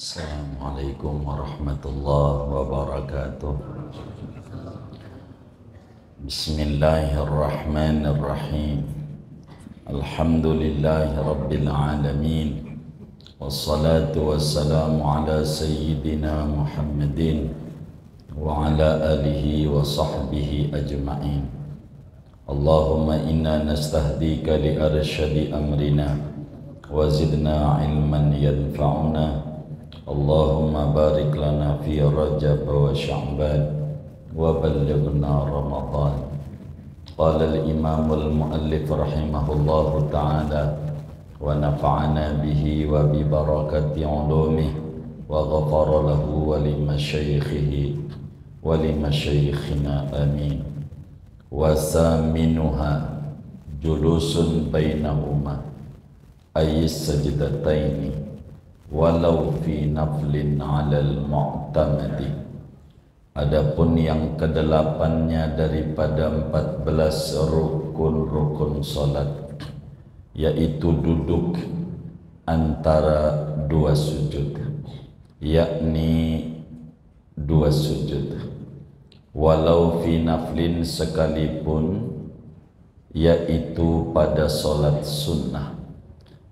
السلام عليكم ورحمة الله وبركاته بسم الله الرحمن الرحيم الحمد لله رب العالمين والصلاة والسلام على سيدنا محمد وعلى آله وصحبه أجمعين اللهم إنا نستهديك لأرشد أمرنا وزدنا علما ينفعنا اللهم بارك لنا في رجب وشعبان وبلغنا رمضان قال الإمام المؤلف رحمه الله تعالى ونفعنا به وببركة علومه وغفر له ولمشايخه ولمشايخنا آمين وثامنها جلوس بينهما أي السجدتين walau fi naflin alal mu'tamadi Adapun yang kedelapannya daripada 14 rukun-rukun solat yaitu duduk antara dua sujud yakni dua sujud walau fi naflin sekalipun yaitu pada solat sunnah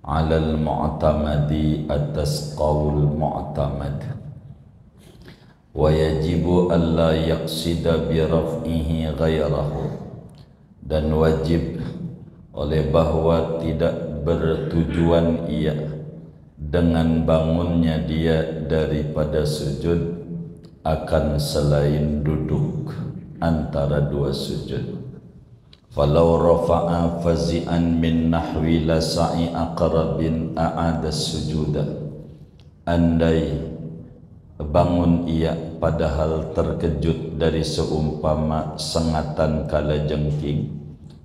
على mu'tamadi atas qaul mu'tamad wa yajibu alla yaqsida bi raf'ihi dan wajib oleh bahwa tidak bertujuan ia dengan bangunnya dia daripada sujud akan selain duduk antara dua sujud falau rafa'a fazi'an min nahwi la sa'i aqrabin a'ada sujuda Andai bangun ia padahal terkejut dari seumpama sengatan kala jengking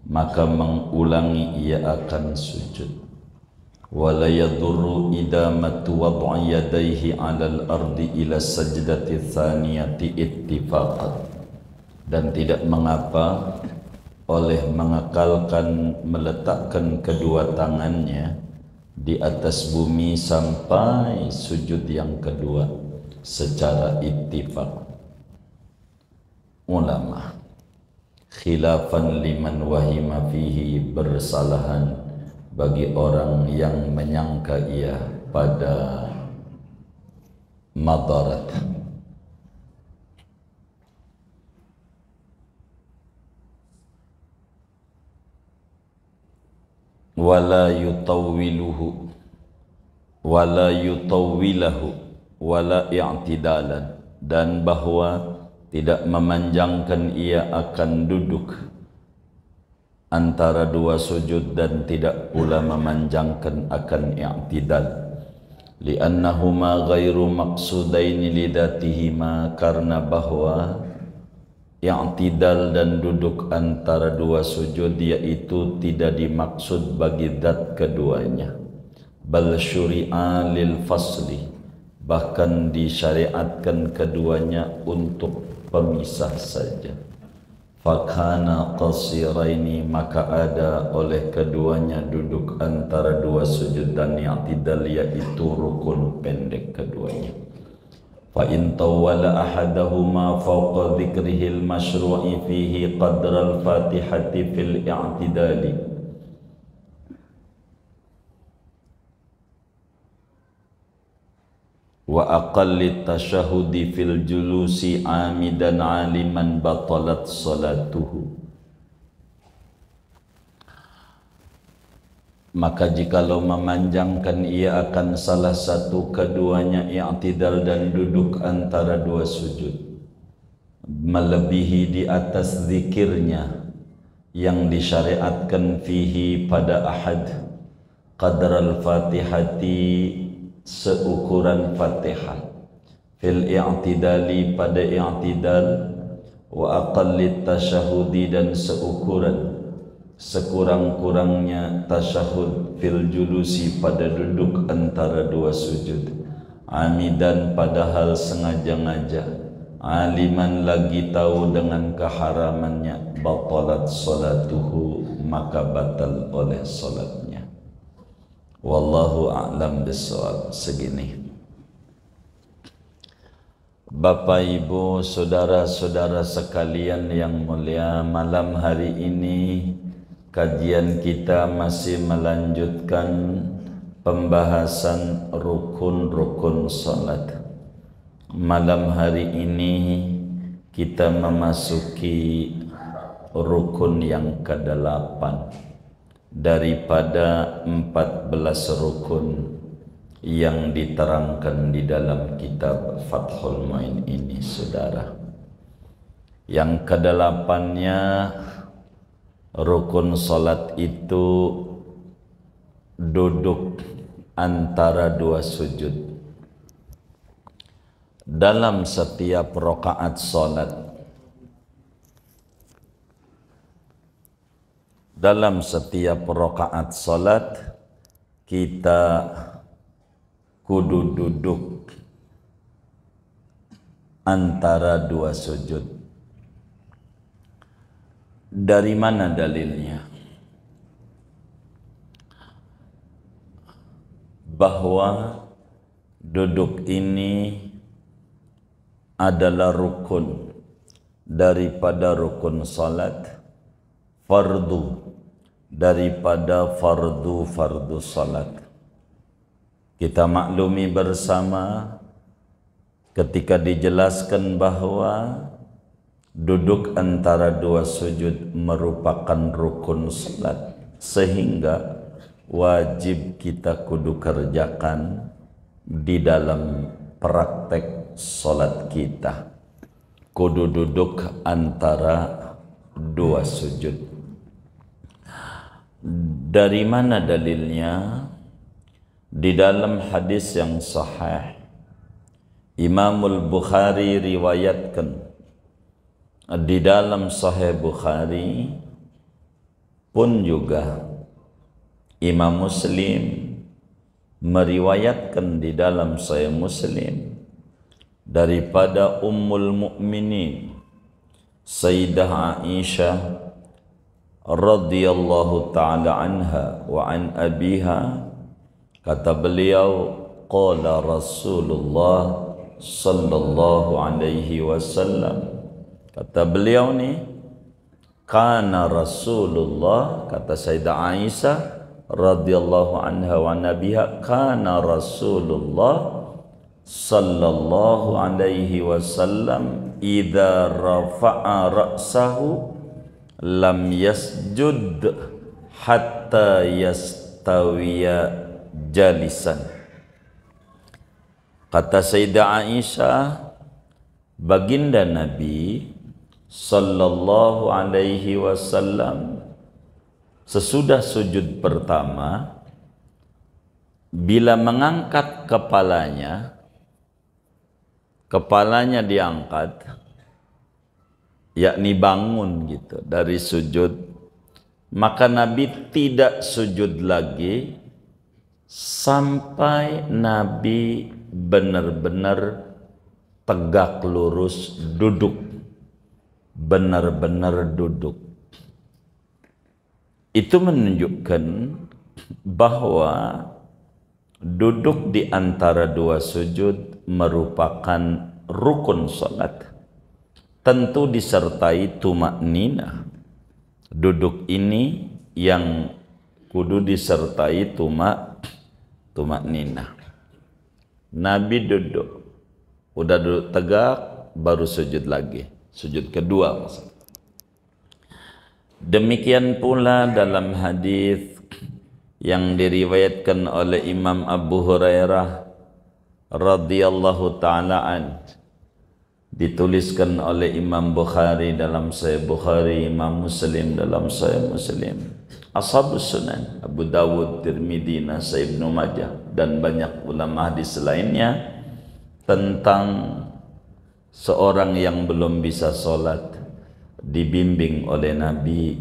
Maka mengulangi ia akan sujud Wala yadurru idamatu wad'a ardi ila sajdati thaniyati Dan tidak mengapa oleh mengekalkan meletakkan kedua tangannya di atas bumi sampai sujud yang kedua secara ittifaq ulama khilafan liman wahima fihi bersalahan bagi orang yang menyangka ia pada madarat wala yutawwiluhu wala yutawwilahu wala i'tidalan dan bahwa tidak memanjangkan ia akan duduk antara dua sujud dan tidak pula memanjangkan akan i'tidal li'annahuma ghairu maqsudaini lidatihima karena bahwa yang tidal dan duduk antara dua sujud yaitu tidak dimaksud bagi zat keduanya bal syuri'a lil fasli bahkan disyariatkan keduanya untuk pemisah saja fakana qasiraini maka ada oleh keduanya duduk antara dua sujud dan yang tidal yaitu rukun pendek keduanya فإن طول أحدهما فوق ذكره المشروع فيه قدر الفاتحة في الاعتدال وأقل التشهد في الجلوس عامدا عالما بطلت صلاته maka jikalau memanjangkan ia akan salah satu keduanya i'tidal dan duduk antara dua sujud melebihi di atas zikirnya yang disyariatkan fihi pada ahad qadar al-fatihati seukuran fatihah fil i'tidali pada i'tidal wa aqallit tashahudi dan seukuran sekurang-kurangnya tasyahud fil julusi pada duduk antara dua sujud amidan padahal sengaja ngajak aliman lagi tahu dengan keharamannya batalat salatuhu maka batal oleh salatnya wallahu a'lam bissawab segini Bapak Ibu, saudara-saudara sekalian yang mulia, malam hari ini kajian kita masih melanjutkan pembahasan rukun-rukun salat. Malam hari ini kita memasuki rukun yang ke-8 daripada 14 rukun yang diterangkan di dalam kitab Fathul Main ini saudara. Yang kedelapannya rukun salat itu duduk antara dua sujud dalam setiap rokaat salat dalam setiap rakaat salat kita kudu duduk antara dua sujud dari mana dalilnya? Bahwa duduk ini adalah rukun daripada rukun salat fardu daripada fardu-fardu salat kita maklumi bersama ketika dijelaskan bahwa duduk antara dua sujud merupakan rukun salat sehingga wajib kita kudu kerjakan di dalam praktek salat kita kudu duduk antara dua sujud dari mana dalilnya di dalam hadis yang sahih Imamul Bukhari riwayatkan di dalam Sahih Bukhari pun juga Imam Muslim meriwayatkan di dalam Sahih Muslim daripada Ummul Mukminin Sayyidah Aisyah radhiyallahu taala anha wa an abiha kata beliau qala Rasulullah sallallahu alaihi wasallam Kata beliau nih, kana Rasulullah kata Sayyidah Aisyah radhiyallahu anha wa nabiha kana Rasulullah sallallahu alaihi wasallam idza rafa'a ra'sahu lam yasjud hatta yastawiya jalisan kata Sayyidah Aisyah baginda Nabi sallallahu alaihi wasallam sesudah sujud pertama bila mengangkat kepalanya kepalanya diangkat yakni bangun gitu dari sujud maka Nabi tidak sujud lagi sampai Nabi benar-benar tegak lurus duduk benar-benar duduk. Itu menunjukkan bahwa duduk di antara dua sujud merupakan rukun salat. Tentu disertai tumak nina. Duduk ini yang kudu disertai tumak tumak nina. Nabi duduk, udah duduk tegak, baru sujud lagi sujud kedua Demikian pula dalam hadis yang diriwayatkan oleh Imam Abu Hurairah radhiyallahu taala an dituliskan oleh Imam Bukhari dalam Sahih Bukhari, Imam Muslim dalam Sahih Muslim. Ashabus Sunan, Abu Dawud, Tirmidzi, Nasai Ibnu Majah dan banyak ulama hadis lainnya tentang seorang yang belum bisa sholat dibimbing oleh Nabi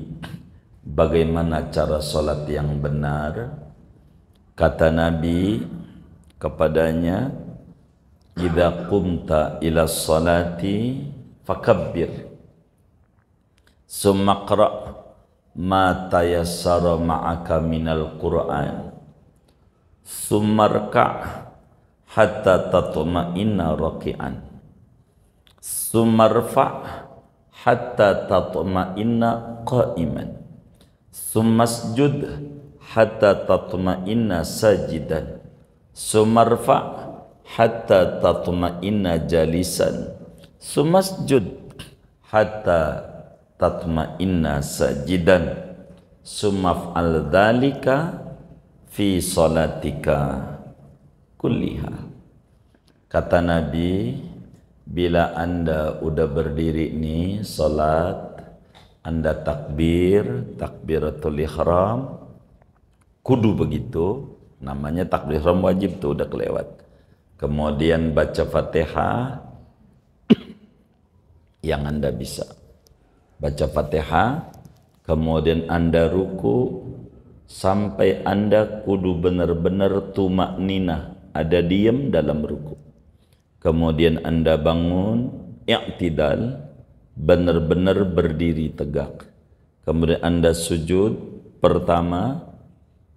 bagaimana cara sholat yang benar kata Nabi kepadanya idza kumta ila sholati fakabbir summa ma tayassara ma'aka minal qur'an sumarka hatta tatma'inna raki'an sumarfa hatta tatma'inna qa'iman sumasjud hatta tatma'inna sajidan sumarfa hatta tatma'inna jalisan sumasjud hatta tatma'inna sajidan sumaf'al dhalika fi salatika kulliha kata nabi bila anda udah berdiri ini salat anda takbir takbiratul ihram kudu begitu namanya takbir ihram wajib tuh udah kelewat kemudian baca fatihah yang anda bisa baca fatihah kemudian anda ruku sampai anda kudu benar-benar tumak nina ada diem dalam ruku kemudian Anda bangun i'tidal benar-benar berdiri tegak kemudian Anda sujud pertama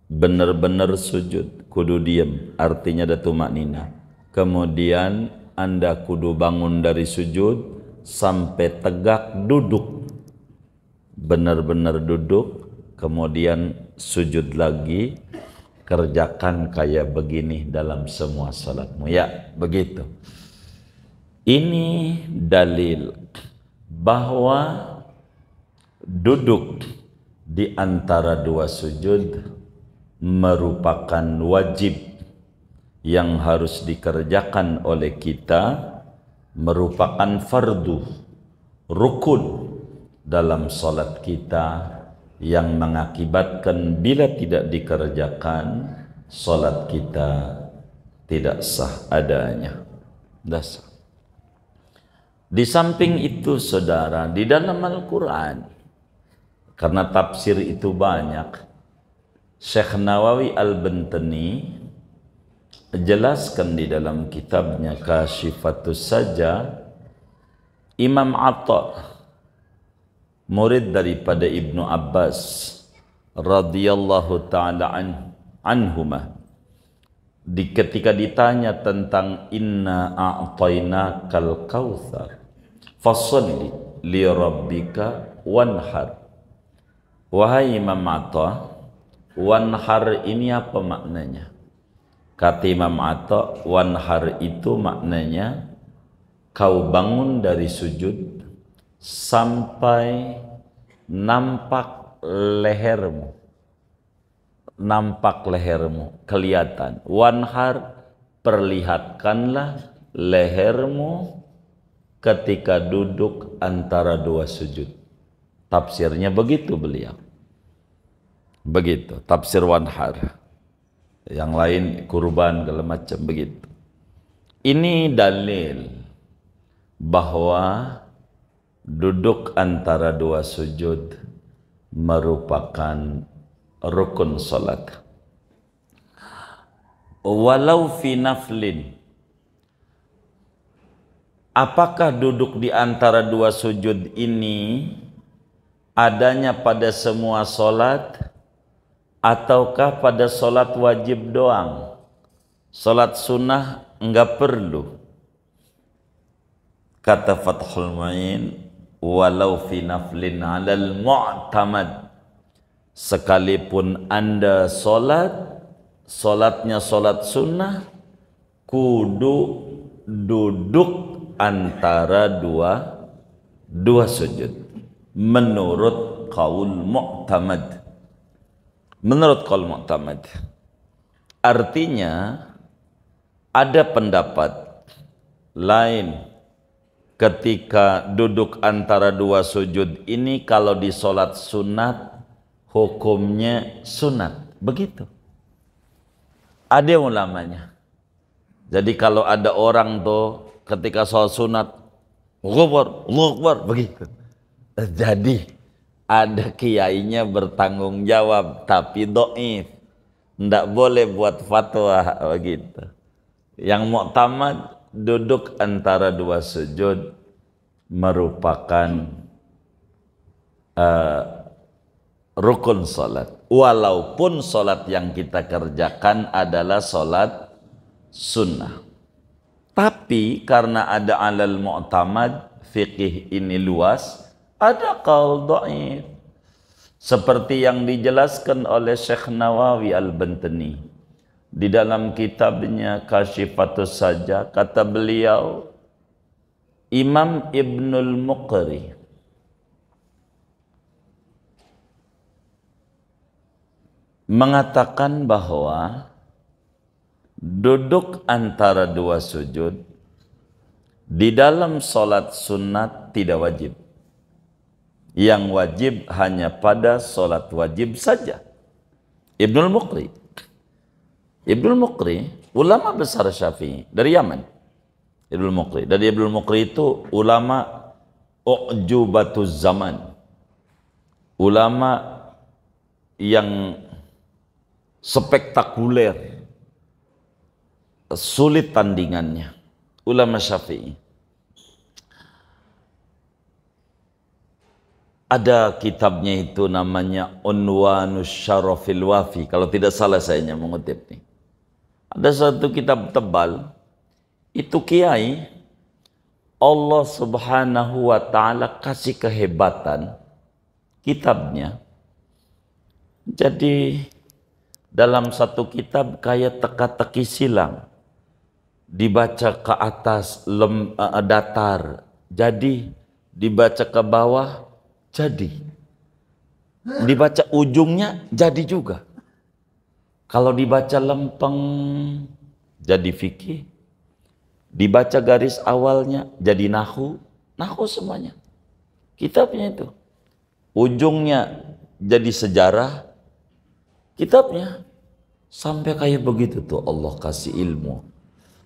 benar-benar sujud kudu diam artinya ada tumak nina kemudian Anda kudu bangun dari sujud sampai tegak duduk benar-benar duduk kemudian sujud lagi kerjakan kayak begini dalam semua salatmu ya begitu ini dalil bahwa duduk di antara dua sujud merupakan wajib yang harus dikerjakan oleh kita merupakan fardu rukun dalam salat kita yang mengakibatkan bila tidak dikerjakan salat kita tidak sah adanya dasar di samping itu saudara di dalam Al-Qur'an karena tafsir itu banyak Syekh Nawawi al bentani jelaskan di dalam kitabnya Kasyifatus Saja Imam Atta murid daripada Ibnu Abbas radhiyallahu taala an, anhuma di ketika ditanya tentang inna a'tainakal kautsar fasalli li rabbika wanhar wahai Imam Atta wanhar ini apa maknanya kata Imam Atta wanhar itu maknanya kau bangun dari sujud sampai nampak lehermu. Nampak lehermu, kelihatan. Wanhar, perlihatkanlah lehermu ketika duduk antara dua sujud. Tafsirnya begitu beliau. Begitu, tafsir Wanhar. Yang lain kurban segala macam begitu. Ini dalil bahwa duduk antara dua sujud merupakan rukun salat. Walau fi naflin Apakah duduk di antara dua sujud ini adanya pada semua solat ataukah pada solat wajib doang? Solat sunnah enggak perlu. Kata Fathul Ma'in, walau fi naflin alal mu'tamad sekalipun anda solat solatnya solat sunnah kudu duduk antara dua dua sujud menurut kaul mu'tamad menurut kaul mu'tamad artinya ada pendapat lain ketika duduk antara dua sujud ini kalau di sholat sunat hukumnya sunat begitu ada ulamanya jadi kalau ada orang tuh ketika sholat sunat ghubur, ghubur, begitu jadi ada kiainya bertanggung jawab tapi doif ndak boleh buat fatwa begitu yang mau tamat duduk antara dua sujud merupakan uh, rukun salat. Walaupun salat yang kita kerjakan adalah salat sunnah. Tapi karena ada alal mu'tamad, fikih ini luas, ada qaul dhaif. Seperti yang dijelaskan oleh Syekh Nawawi Al-Bantani di dalam kitabnya Kasyifatus Saja kata beliau Imam Ibnul Muqri mengatakan bahwa duduk antara dua sujud di dalam solat sunat tidak wajib. Yang wajib hanya pada solat wajib saja. Ibnul Muqri. Ibnu Mukri, ulama besar Syafi'i dari Yaman. Ibnu Mukri. Dari Ibnu Mukri itu ulama ujubatuz zaman. Ulama yang spektakuler. Sulit tandingannya. Ulama Syafi'i. ada kitabnya itu namanya Unwanus Syarafil Wafi kalau tidak salah saya mengutip nih ada satu kitab tebal, itu kiai, Allah subhanahu wa ta'ala kasih kehebatan kitabnya. Jadi dalam satu kitab kayak teka-teki silang. Dibaca ke atas lem, uh, datar, jadi. Dibaca ke bawah, jadi. Dibaca ujungnya, jadi juga. Kalau dibaca lempeng jadi fikih, dibaca garis awalnya jadi nahu, nahu semuanya. Kitabnya itu. Ujungnya jadi sejarah, kitabnya. Sampai kayak begitu tuh Allah kasih ilmu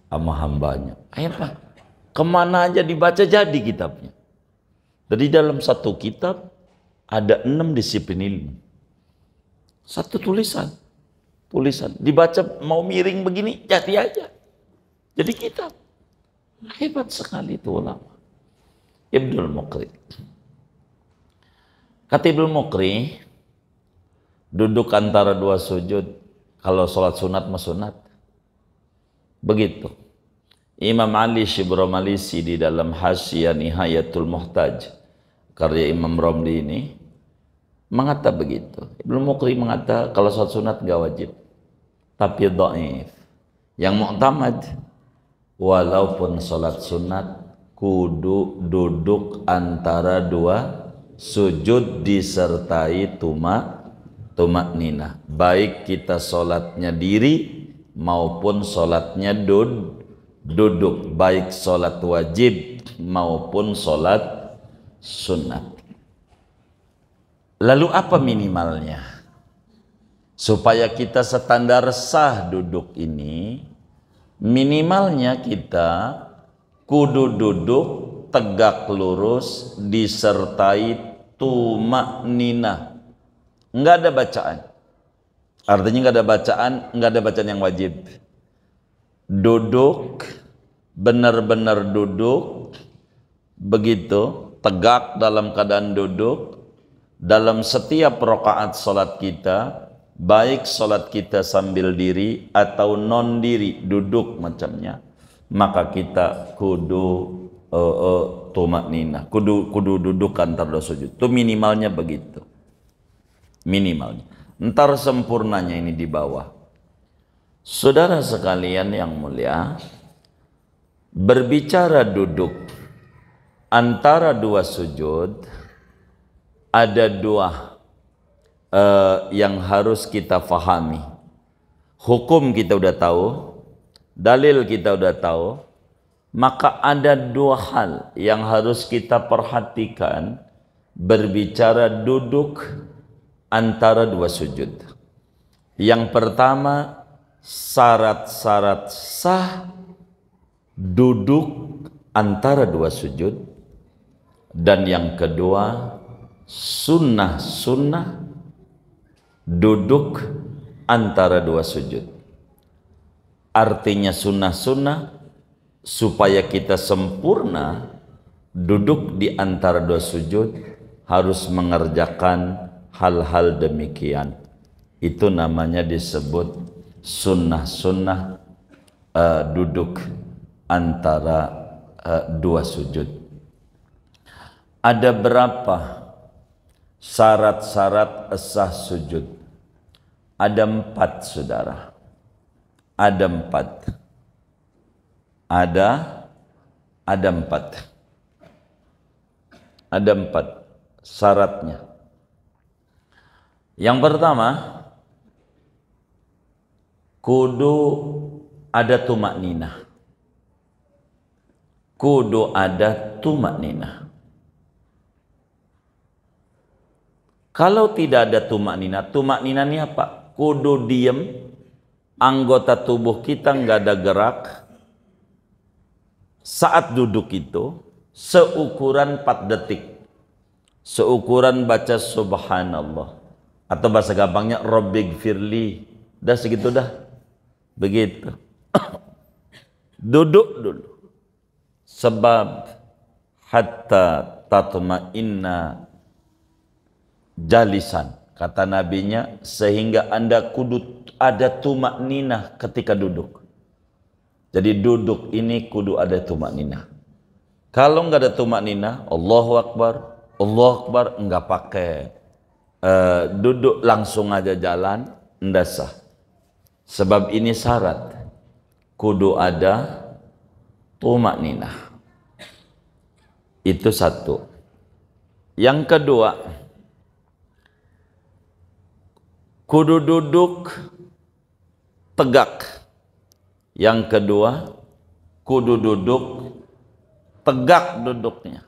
sama hambanya. Ayo Pak, kemana aja dibaca jadi kitabnya. Jadi dalam satu kitab ada enam disiplin ilmu. Satu tulisan tulisan. Dibaca mau miring begini, jadi aja. Jadi kitab. Hebat sekali itu ulama. Ibnul Mukri. Kata Ibnul Mukri, duduk antara dua sujud, kalau sholat sunat mesunat. Begitu. Imam Ali Shibro Malisi di dalam Hasyiah Nihayatul Muhtaj, karya Imam Romli ini, mengata begitu. Ibnu Mukri mengata kalau sholat sunat nggak wajib tapi dhaif. Yang mu'tamad walaupun sholat sunat kudu duduk antara dua sujud disertai tuma tumak nina baik kita sholatnya diri maupun sholatnya dud duduk baik sholat wajib maupun sholat sunat lalu apa minimalnya supaya kita standar sah duduk ini minimalnya kita kudu duduk tegak lurus disertai tumak nina nggak ada bacaan artinya nggak ada bacaan nggak ada bacaan yang wajib duduk benar-benar duduk begitu tegak dalam keadaan duduk dalam setiap rokaat sholat kita baik sholat kita sambil diri atau non diri duduk macamnya maka kita kudu uh, eh, uh, eh, tumak nina kudu kudu duduk antar dua sujud itu minimalnya begitu minimalnya ntar sempurnanya ini di bawah saudara sekalian yang mulia berbicara duduk antara dua sujud ada dua uh, yang harus kita fahami. Hukum kita sudah tahu, dalil kita sudah tahu, maka ada dua hal yang harus kita perhatikan berbicara duduk antara dua sujud. Yang pertama, syarat-syarat sah duduk antara dua sujud. Dan yang kedua, sunnah-sunnah duduk antara dua sujud. Artinya sunnah-sunnah supaya kita sempurna duduk di antara dua sujud harus mengerjakan hal-hal demikian. Itu namanya disebut sunnah-sunnah uh, duduk antara uh, dua sujud. Ada berapa syarat-syarat esah sujud? Ada empat saudara. Ada empat. Ada ada empat. Ada empat syaratnya. Yang pertama, kudu ada tumak nina. Kudu ada tumak nina. Kalau tidak ada tumak nina, tumak nina ini apa? kudu diem anggota tubuh kita nggak ada gerak saat duduk itu seukuran 4 detik seukuran baca subhanallah atau bahasa gampangnya robbig firli dah segitu dah begitu duduk dulu sebab hatta inna jalisan Kata nabinya, sehingga anda kudu ada tumak nina ketika duduk. Jadi duduk ini kudu ada tumak nina Kalau nggak ada tumak nina Allah wakbar Allah wakbar nggak pakai. E, duduk langsung aja jalan, sah Sebab ini syarat. Kudu ada tumak nina Itu satu. Yang kedua, kudu duduk tegak. Yang kedua, kudu duduk tegak duduknya.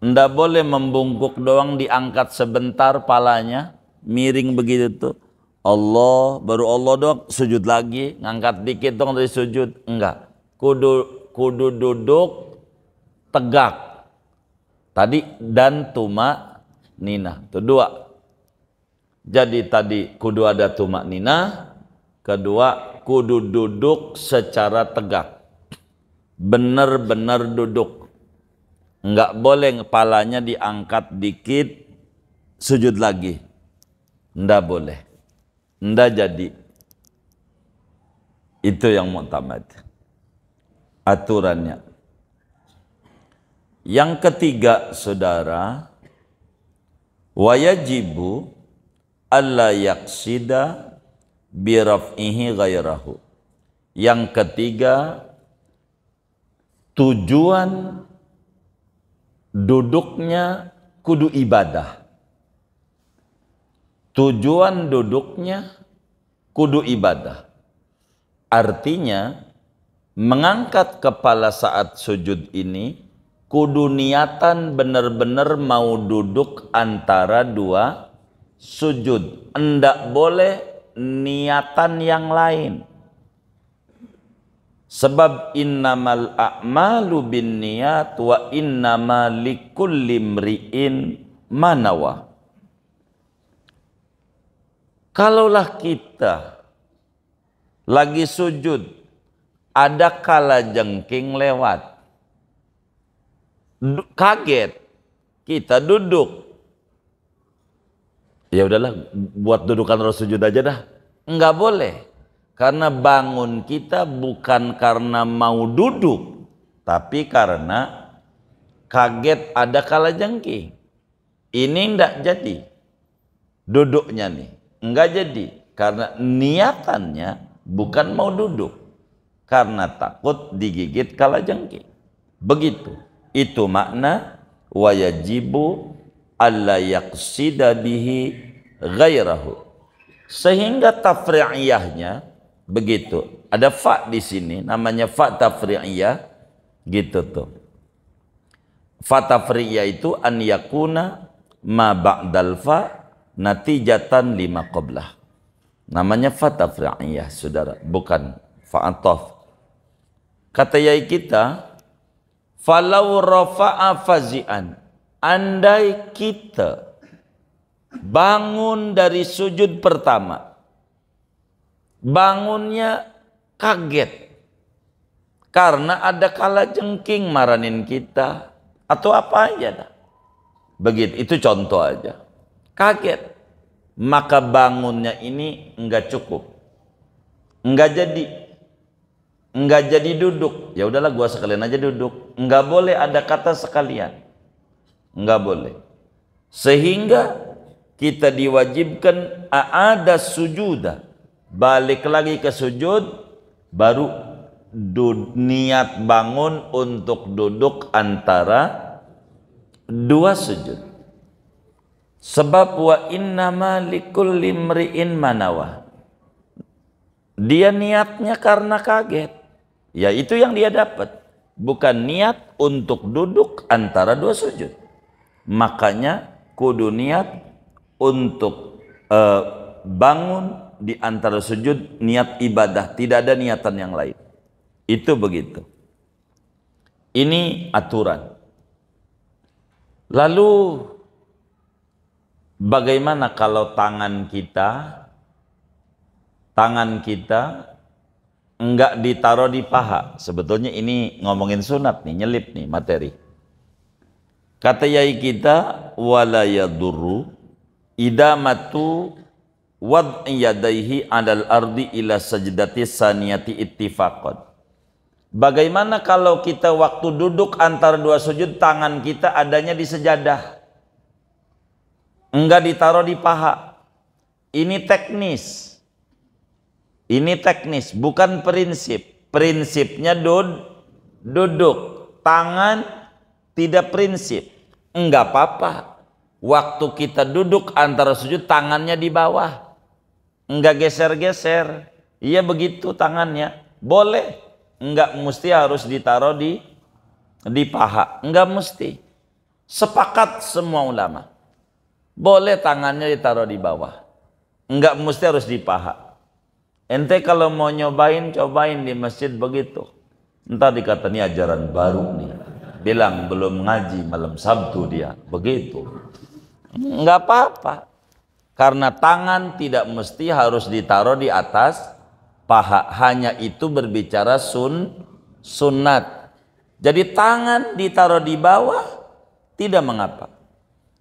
Ndak boleh membungkuk doang diangkat sebentar palanya, miring begitu tuh. Allah, baru Allah doang sujud lagi, ngangkat dikit dong dari sujud. Enggak. Kudu kudu duduk tegak. Tadi dan tuma nina. Itu dua. Jadi tadi kudu ada tumak nina, kedua kudu duduk secara tegak. Benar-benar duduk. Enggak boleh kepalanya diangkat dikit, sujud lagi. nda boleh. nda jadi. Itu yang mau muktamad. Aturannya. Yang ketiga, saudara, wajibu alla yaksida biraf'ihi ghairahu. Yang ketiga, tujuan duduknya kudu ibadah. Tujuan duduknya kudu ibadah. Artinya, mengangkat kepala saat sujud ini kudu niatan benar-benar mau duduk antara dua sujud. Enggak boleh niatan yang lain. Sebab innamal a'malu bin niyat wa innama likulli mri'in manawa. Kalaulah kita lagi sujud, ada kala jengking lewat. Kaget, kita duduk, ya udahlah buat dudukan roh sujud aja dah nggak boleh karena bangun kita bukan karena mau duduk tapi karena kaget ada kala jengking ini ndak jadi duduknya nih nggak jadi karena niatannya bukan mau duduk karena takut digigit kala jengking begitu itu makna wajibu alla yaqsida bihi ghairahu sehingga tafri'iyahnya begitu ada fa di sini namanya fa tafri'iyah gitu tuh fa tafri'iyah itu an yakuna ma ba'dal fa natijatan lima qablah namanya fa tafri'iyah saudara bukan fa'atof kata yai kita falau rafa'a fazi'an andai kita bangun dari sujud pertama, bangunnya kaget karena ada kala jengking maranin kita atau apa aja dah. Begitu, itu contoh aja. Kaget. Maka bangunnya ini enggak cukup. Enggak jadi. Enggak jadi duduk. Ya udahlah gua sekalian aja duduk. Enggak boleh ada kata sekalian. Enggak boleh. Sehingga kita diwajibkan ada sujuda. Balik lagi ke sujud baru niat bangun untuk duduk antara dua sujud. Sebab wa inna malikul limriin manawa. Dia niatnya karena kaget. Ya itu yang dia dapat. Bukan niat untuk duduk antara dua sujud. Makanya kudu niat untuk uh, bangun di antara sujud niat ibadah, tidak ada niatan yang lain. Itu begitu. Ini aturan. Lalu bagaimana kalau tangan kita tangan kita enggak ditaruh di paha. Sebetulnya ini ngomongin sunat nih, nyelip nih materi. Kata yai kita wala yadurru idamatu wad yadaihi adal ardi ila sajdati saniyati ittifaqan. Bagaimana kalau kita waktu duduk antara dua sujud tangan kita adanya di sejadah? Enggak ditaruh di paha. Ini teknis. Ini teknis, bukan prinsip. Prinsipnya dud, duduk. Tangan tidak prinsip, enggak apa-apa. Waktu kita duduk antara sujud tangannya di bawah. Enggak geser-geser. Iya begitu tangannya. Boleh. Enggak mesti harus ditaruh di di paha. Enggak mesti. Sepakat semua ulama. Boleh tangannya ditaruh di bawah. Enggak mesti harus di paha. Ente kalau mau nyobain, cobain di masjid begitu. Entar dikata ini ajaran baru nih bilang belum ngaji malam Sabtu dia. Begitu. nggak apa-apa. Karena tangan tidak mesti harus ditaruh di atas paha. Hanya itu berbicara sun sunat. Jadi tangan ditaruh di bawah tidak mengapa.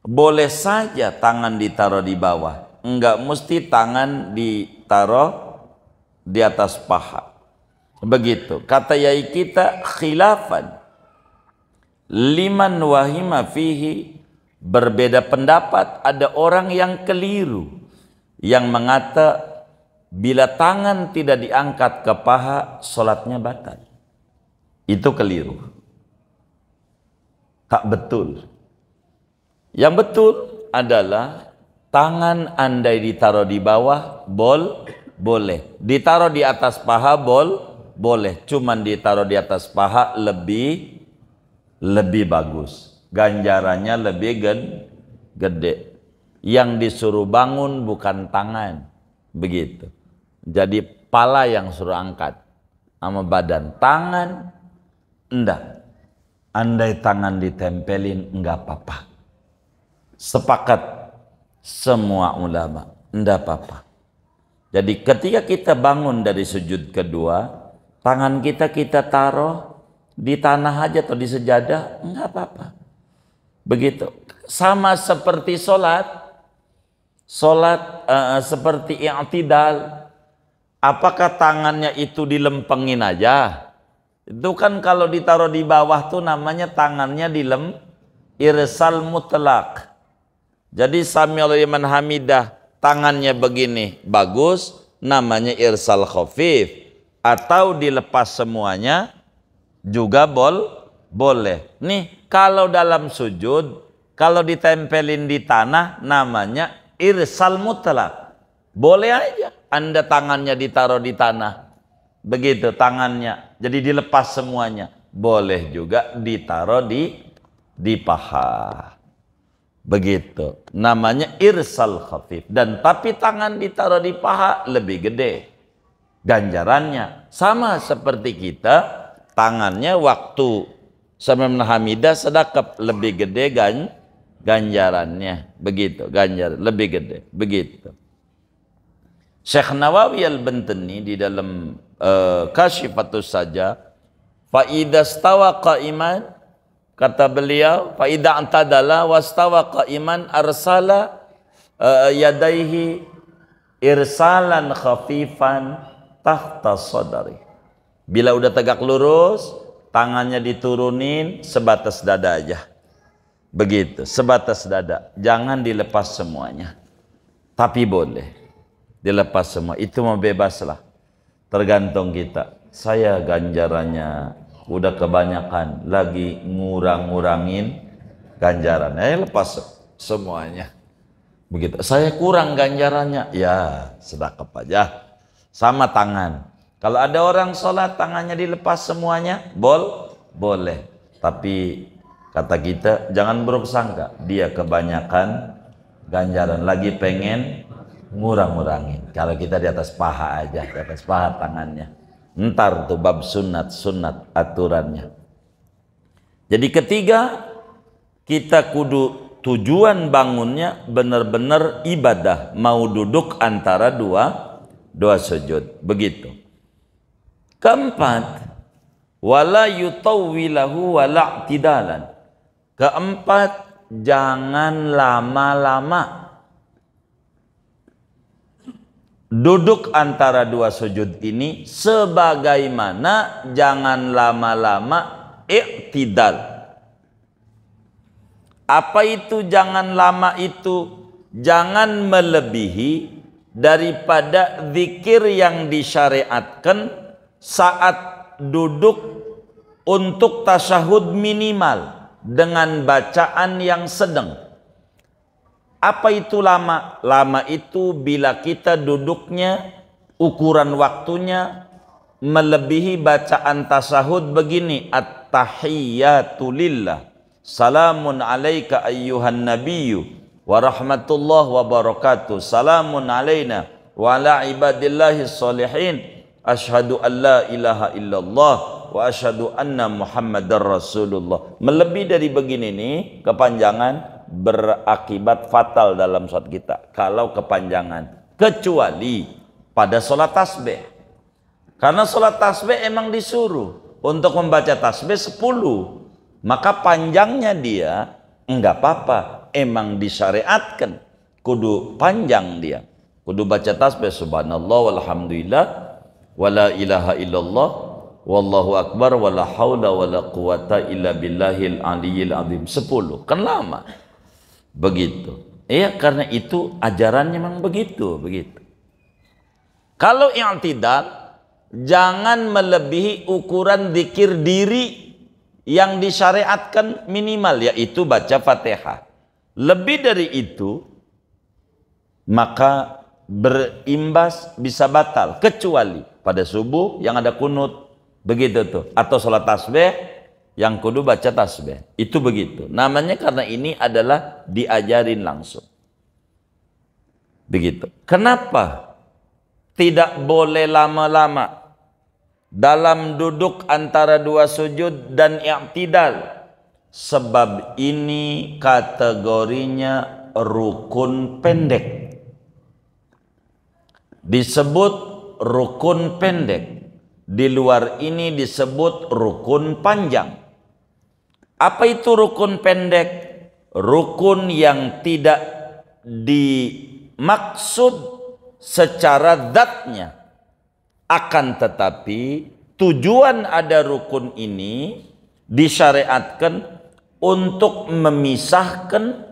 Boleh saja tangan ditaruh di bawah. nggak mesti tangan ditaruh di atas paha. Begitu. Kata yai kita khilafan liman wahima fihi berbeda pendapat ada orang yang keliru yang mengata bila tangan tidak diangkat ke paha solatnya batal itu keliru tak betul yang betul adalah tangan andai ditaruh di bawah bol boleh ditaruh di atas paha bol boleh cuman ditaruh di atas paha lebih lebih bagus. Ganjarannya lebih gen, gede. Yang disuruh bangun bukan tangan. Begitu. Jadi pala yang suruh angkat. Sama badan. Tangan, enggak. Andai tangan ditempelin, enggak apa-apa. Sepakat semua ulama. Enggak apa-apa. Jadi ketika kita bangun dari sujud kedua, tangan kita kita taruh di tanah aja atau di sejadah, enggak apa-apa. Begitu. Sama seperti sholat, sholat uh, seperti i'tidal, apakah tangannya itu dilempengin aja? Itu kan kalau ditaruh di bawah tuh namanya tangannya dilem irsal mutlak. Jadi sami liman hamidah tangannya begini bagus namanya irsal khafif atau dilepas semuanya juga bol boleh. Nih, kalau dalam sujud, kalau ditempelin di tanah namanya irsal mutlak. Boleh aja Anda tangannya ditaruh di tanah. Begitu tangannya. Jadi dilepas semuanya. Boleh juga ditaruh di di paha. Begitu. Namanya irsal khafif. Dan tapi tangan ditaruh di paha lebih gede. Ganjarannya sama seperti kita tangannya waktu Samim Hamidah sedekap lebih gede gan ganjarannya begitu ganjar lebih gede begitu Syekh Nawawi Al-Bantani di dalam uh, Kasyifatus saja faida stawa qaiman kata beliau faida antadala wastawa qaiman arsala uh, yadaihi irsalan khafifan tahta saudari. Bila udah tegak lurus, tangannya diturunin sebatas dada aja. Begitu, sebatas dada. Jangan dilepas semuanya. Tapi boleh dilepas semua. Itu mau bebaslah. Tergantung kita. Saya ganjarannya udah kebanyakan lagi ngurang-ngurangin ganjaran. Eh lepas semuanya. Begitu. Saya kurang ganjarannya. Ya, sedekap aja. Sama tangan kalau ada orang sholat tangannya dilepas semuanya, bol, boleh. Tapi kata kita jangan berprasangka dia kebanyakan ganjaran lagi pengen ngurang-ngurangin. Kalau kita di atas paha aja, di atas paha tangannya. Ntar tuh bab sunat-sunat aturannya. Jadi ketiga, kita kudu tujuan bangunnya benar-benar ibadah. Mau duduk antara dua, dua sujud. Begitu. Keempat, wala yutawwilahu wala tidalan. Keempat, jangan lama-lama. Duduk antara dua sujud ini sebagaimana jangan lama-lama iktidal. Apa itu jangan lama itu? Jangan melebihi daripada zikir yang disyariatkan saat duduk untuk tasyahud minimal dengan bacaan yang sedang. Apa itu lama? Lama itu bila kita duduknya ukuran waktunya melebihi bacaan tasahud begini at tahiyatulillah salamun alaika ayyuhan nabiyyu wa rahmatullah wa barakatuh salamun alaina wa ala ibadillahi salihin asyhadu alla ilaha illallah wa asyhadu anna muhammadar rasulullah. Melebih dari begini nih kepanjangan berakibat fatal dalam sholat kita kalau kepanjangan kecuali pada sholat tasbih. Karena sholat tasbih emang disuruh untuk membaca tasbih 10. Maka panjangnya dia enggak apa-apa. Emang disyariatkan. Kudu panjang dia. Kudu baca tasbih subhanallah walhamdulillah wala ilaha illallah wallahu akbar wala haula wala quwata illa billahil aliyil azim 10 kan lama begitu ya karena itu ajarannya memang begitu begitu kalau i'tidal jangan melebihi ukuran dikir diri yang disyariatkan minimal yaitu baca Fatihah lebih dari itu maka berimbas bisa batal kecuali pada subuh yang ada kunut begitu tuh atau sholat tasbih yang kudu baca tasbih itu begitu namanya karena ini adalah diajarin langsung begitu kenapa tidak boleh lama-lama dalam duduk antara dua sujud dan i'tidal sebab ini kategorinya rukun pendek disebut rukun pendek. Di luar ini disebut rukun panjang. Apa itu rukun pendek? Rukun yang tidak dimaksud secara zatnya. Akan tetapi tujuan ada rukun ini disyariatkan untuk memisahkan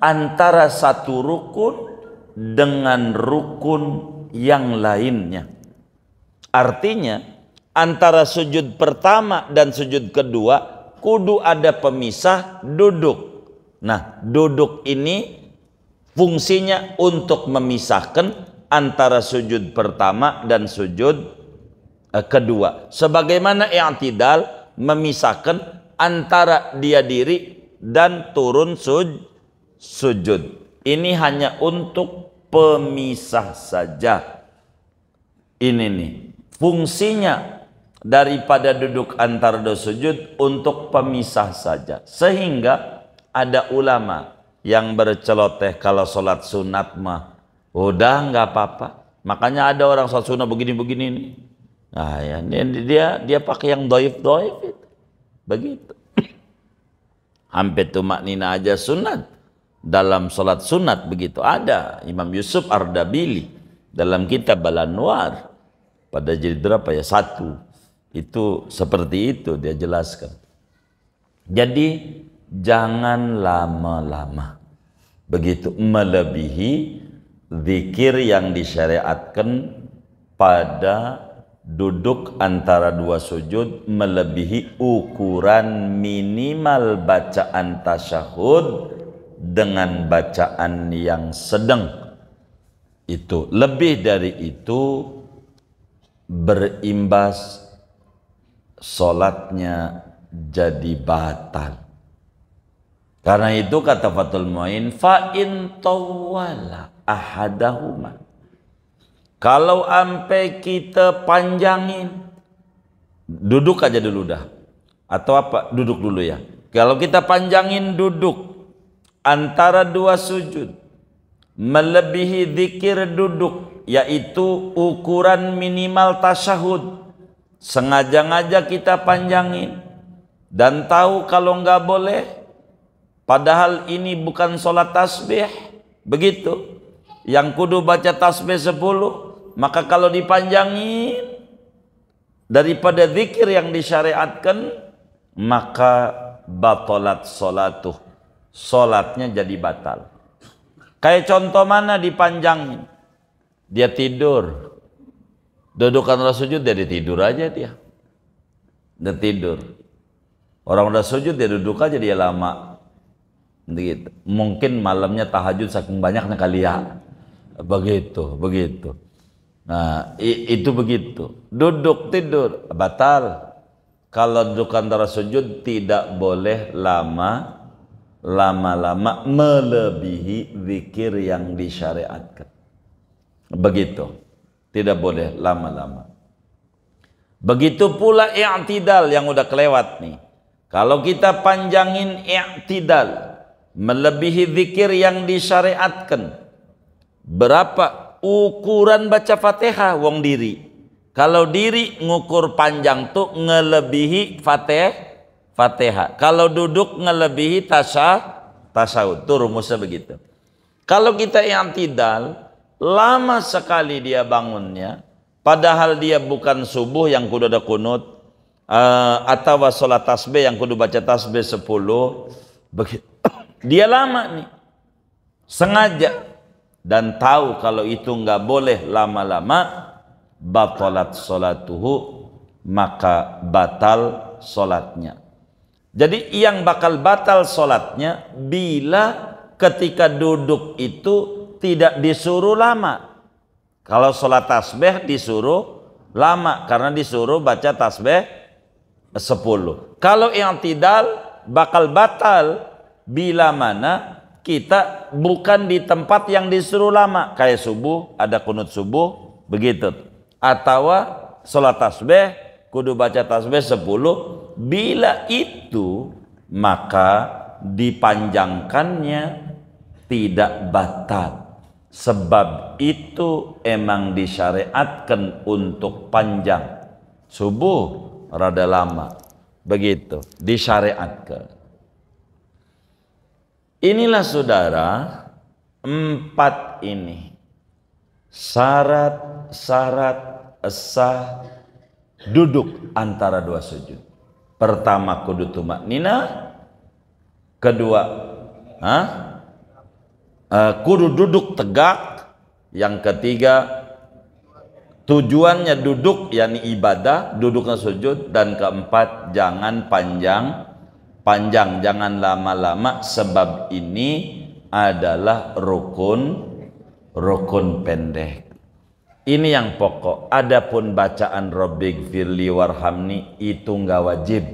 antara satu rukun dengan rukun yang lainnya. Artinya, antara sujud pertama dan sujud kedua kudu ada pemisah duduk. Nah, duduk ini fungsinya untuk memisahkan antara sujud pertama dan sujud eh, kedua. Sebagaimana yang tidak memisahkan antara dia diri dan turun sujud. Ini hanya untuk pemisah saja. Ini nih, fungsinya daripada duduk antar dua sujud untuk pemisah saja. Sehingga ada ulama yang berceloteh kalau sholat sunat mah udah nggak apa-apa. Makanya ada orang sholat sunat begini-begini nih. Nah, ya, dia, dia dia pakai yang doif-doif itu. Begitu. Hampir tuh nina aja sunat dalam sholat sunat begitu ada Imam Yusuf Ardabili dalam kitab Balanwar pada jilid berapa ya satu itu seperti itu dia jelaskan jadi jangan lama-lama begitu melebihi zikir yang disyariatkan pada duduk antara dua sujud melebihi ukuran minimal bacaan tasyahud dengan bacaan yang sedang itu lebih dari itu berimbas solatnya jadi batal karena itu kata Fatul Mu'in fa in ahadahuma kalau ampe kita panjangin duduk aja dulu dah atau apa duduk dulu ya kalau kita panjangin duduk antara dua sujud melebihi zikir duduk yaitu ukuran minimal tasyahud sengaja-ngaja kita panjangin dan tahu kalau nggak boleh padahal ini bukan sholat tasbih begitu yang kudu baca tasbih 10 maka kalau dipanjangin daripada zikir yang disyariatkan maka batalat sholatuh sholatnya jadi batal. Kayak contoh mana dipanjangin? Dia tidur. dudukan orang sujud, dia tidur aja dia. Dan tidur. Orang udah sujud, dia duduk aja dia lama. Mungkin malamnya tahajud saking banyaknya kali ya. Begitu, begitu. Nah, itu begitu. Duduk, tidur, batal. Kalau dudukan antara sujud, tidak boleh lama lama-lama melebihi zikir yang disyariatkan. Begitu. Tidak boleh lama-lama. Begitu pula i'tidal yang udah kelewat nih. Kalau kita panjangin i'tidal melebihi zikir yang disyariatkan. Berapa ukuran baca Fatihah wong diri? Kalau diri ngukur panjang tuh ngelebihi Fatihah Fatihah. Kalau duduk ngelebihi tasah tasawuf, itu rumusnya begitu. Kalau kita yang tidal, lama sekali dia bangunnya, padahal dia bukan subuh yang kudu ada kunut, uh, atau sholat tasbih yang kudu baca tasbih 10, begitu. Dia lama nih, sengaja dan tahu kalau itu nggak boleh lama-lama batalat solatuhu maka batal solatnya jadi yang bakal batal sholatnya bila ketika duduk itu tidak disuruh lama. Kalau sholat tasbih disuruh lama karena disuruh baca tasbih 10. Kalau yang tidak bakal batal bila mana kita bukan di tempat yang disuruh lama kayak subuh ada kunut subuh begitu atau sholat tasbih kudu baca tasbih 10 bila itu maka dipanjangkannya tidak batal sebab itu emang disyariatkan untuk panjang subuh rada lama begitu disyariatkan inilah saudara empat ini syarat-syarat sah duduk antara dua sujud. Pertama kudu tumak nina, kedua ha? Uh, eh, kudu duduk tegak, yang ketiga tujuannya duduk yakni ibadah, duduknya sujud dan keempat jangan panjang panjang jangan lama-lama sebab ini adalah rukun rukun pendek ini yang pokok. Adapun bacaan Robbik Firli Warhamni itu nggak wajib.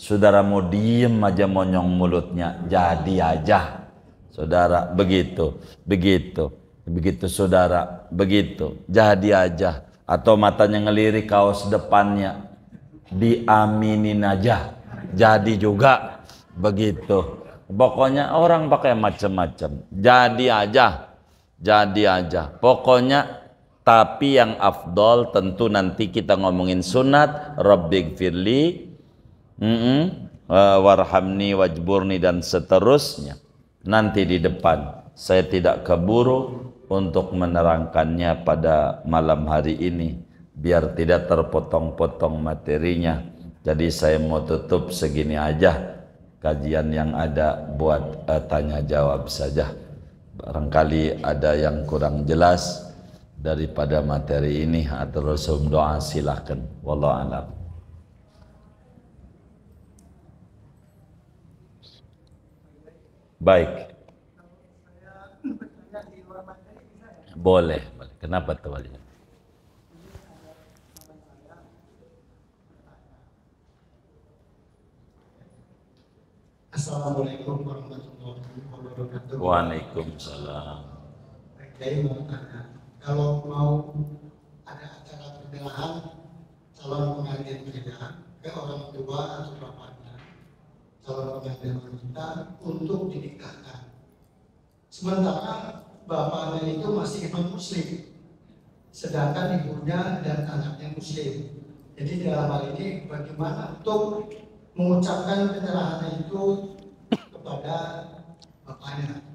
Saudara mau diem aja monyong mulutnya, jadi aja. Saudara begitu, begitu, begitu saudara, begitu, jadi aja. Atau matanya ngelirik kaos depannya, diaminin aja, jadi juga, begitu. Pokoknya orang pakai macam-macam, jadi aja, jadi aja. Pokoknya tapi yang afdol tentu nanti kita ngomongin sunat Rabbik firli mm -mm, warhamni wajburni dan seterusnya nanti di depan saya tidak keburu untuk menerangkannya pada malam hari ini biar tidak terpotong-potong materinya jadi saya mau tutup segini aja kajian yang ada buat uh, tanya jawab saja barangkali ada yang kurang jelas daripada materi ini atau Rasul doa silahkan. Wallahu a'lam. Baik. Boleh, boleh. Kenapa tuh Assalamualaikum warahmatullahi wabarakatuh. Waalaikumsalam. Saya mau tanya, kalau mau ada acara pernikahan calon pengantin pria ke orang tua atau bapaknya calon pengantin wanita untuk dinikahkan sementara bapaknya itu masih non muslim sedangkan ibunya dan anaknya muslim jadi dalam hal ini bagaimana untuk mengucapkan penyerahannya itu kepada bapaknya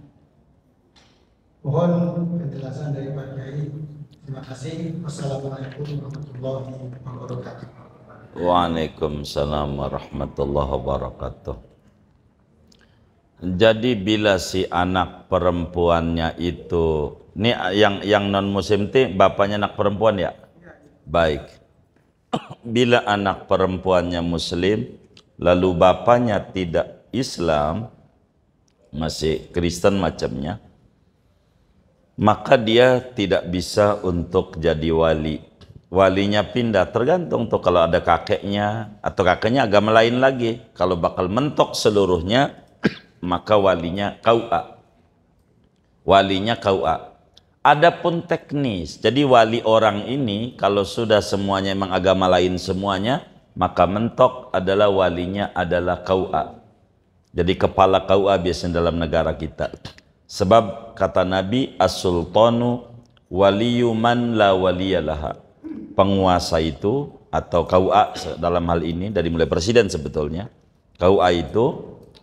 Mohon penjelasan dari Pak Kiai. Terima kasih. Wassalamualaikum warahmatullahi wabarakatuh. Waalaikumsalam warahmatullahi wabarakatuh. Jadi bila si anak perempuannya itu ini yang yang non muslim itu bapaknya anak perempuan ya? Baik. Bila anak perempuannya muslim lalu bapaknya tidak Islam masih Kristen macamnya maka dia tidak bisa untuk jadi wali. Walinya pindah, tergantung tuh kalau ada kakeknya, atau kakeknya agama lain lagi. Kalau bakal mentok seluruhnya, maka walinya KUA. Walinya KUA. Adapun teknis, jadi wali orang ini kalau sudah semuanya emang agama lain semuanya, maka mentok adalah walinya adalah KUA. Jadi kepala KUA biasanya dalam negara kita. Sebab kata Nabi as-sultanu waliyu man la waliyalaha. Penguasa itu atau KUA dalam hal ini dari mulai presiden sebetulnya. KUA itu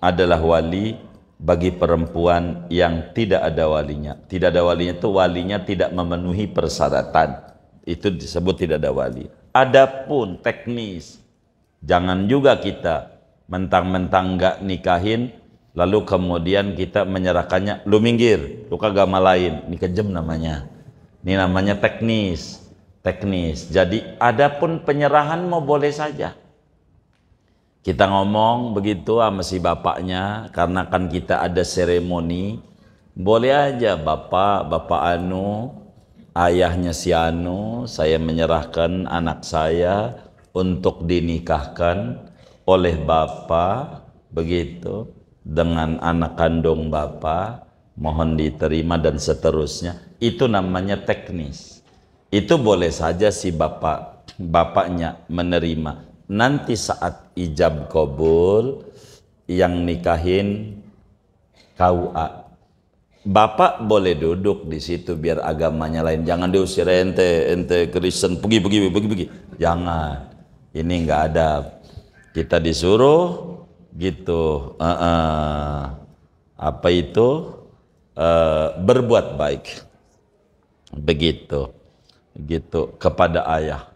adalah wali bagi perempuan yang tidak ada walinya. Tidak ada walinya itu walinya tidak memenuhi persyaratan. Itu disebut tidak ada wali. Adapun teknis, jangan juga kita mentang-mentang gak nikahin lalu kemudian kita menyerahkannya lu minggir lu agama lain ini kejem namanya ini namanya teknis teknis jadi adapun penyerahan mau boleh saja kita ngomong begitu sama si bapaknya karena kan kita ada seremoni boleh aja bapak bapak anu ayahnya si anu saya menyerahkan anak saya untuk dinikahkan oleh bapak begitu dengan anak kandung Bapak, mohon diterima dan seterusnya. Itu namanya teknis. Itu boleh saja si Bapak bapaknya menerima. Nanti saat ijab kabul yang nikahin KUA Bapak boleh duduk di situ biar agamanya lain. Jangan diusir ente, ente Kristen, pergi, pergi, pergi, pergi. Jangan. Ini nggak ada. Kita disuruh gitu uh -uh. apa itu uh, berbuat baik begitu gitu kepada ayah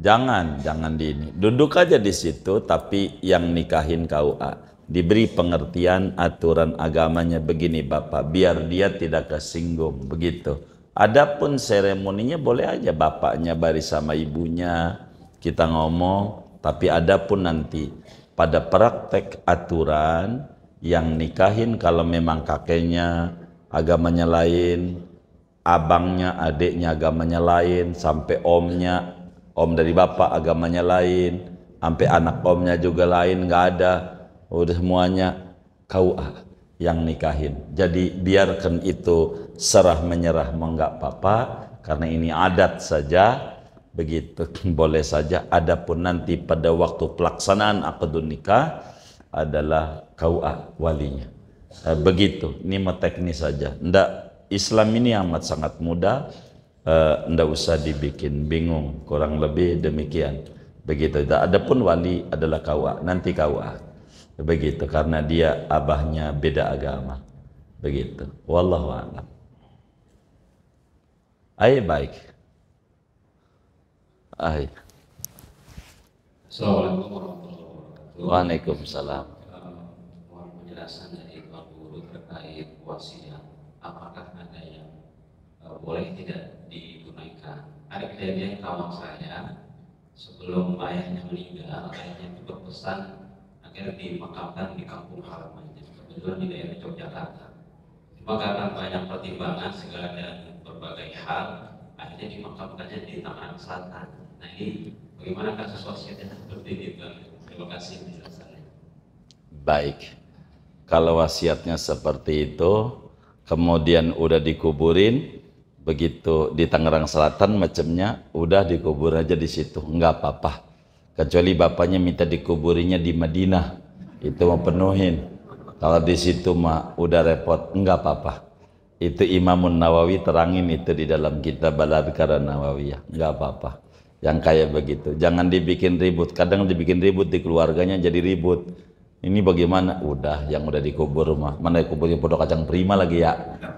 jangan jangan di ini duduk aja di situ tapi yang nikahin kau diberi pengertian aturan agamanya begini Bapak biar dia tidak kesinggung begitu adapun seremoninya boleh aja bapaknya baris sama ibunya kita ngomong tapi adapun nanti pada praktek aturan yang nikahin kalau memang kakeknya agamanya lain, abangnya, adiknya agamanya lain, sampai omnya, om dari bapak agamanya lain, sampai anak omnya juga lain, nggak ada, udah semuanya kau ah yang nikahin. Jadi biarkan itu serah menyerah mau nggak apa-apa, karena ini adat saja, Begitu boleh saja. Adapun nanti pada waktu pelaksanaan akad nikah adalah KUA walinya. Eh, begitu. Ini teknis saja. Ndak Islam ini amat sangat mudah. Eh, ndak usah dibikin bingung. Kurang lebih demikian. Begitu. Adapun wali adalah KUA. Nanti KUA. Begitu karena dia abahnya beda agama. Begitu. Wallahu a'lam. Ayo baik. Hai. Ah, iya. Assalamualaikum warahmatullahi wabarakatuh. Waalaikumsalam. Eh, mohon penjelasan dari Tuan Guru terkait wasiat. Apakah ada yang eh, boleh tidak ditunaikan? Ada kejadian kawan saya sebelum ayahnya meninggal, ayahnya itu berpesan akhirnya dimakamkan di kampung halamannya kebetulan di daerah Yogyakarta cuma karena banyak pertimbangan segala dan berbagai hal akhirnya dimakamkannya di tangan selatan Nah, bagaimana kasus wasiatnya seperti ini Terima kasih penjelasannya. Baik. Kalau wasiatnya seperti itu, kemudian udah dikuburin, begitu di Tangerang Selatan macamnya udah dikubur aja di situ, nggak apa-apa. Kecuali bapaknya minta dikuburinya di Madinah, itu mau penuhin. Kalau di situ mah udah repot, nggak apa-apa. Itu Imamun Nawawi terangin itu di dalam kitab Balad Nawawi ya, nggak apa-apa yang kayak begitu. Jangan dibikin ribut. Kadang dibikin ribut di keluarganya jadi ribut. Ini bagaimana? Udah, yang udah dikubur rumah Mana dikuburnya pondok kacang prima lagi ya?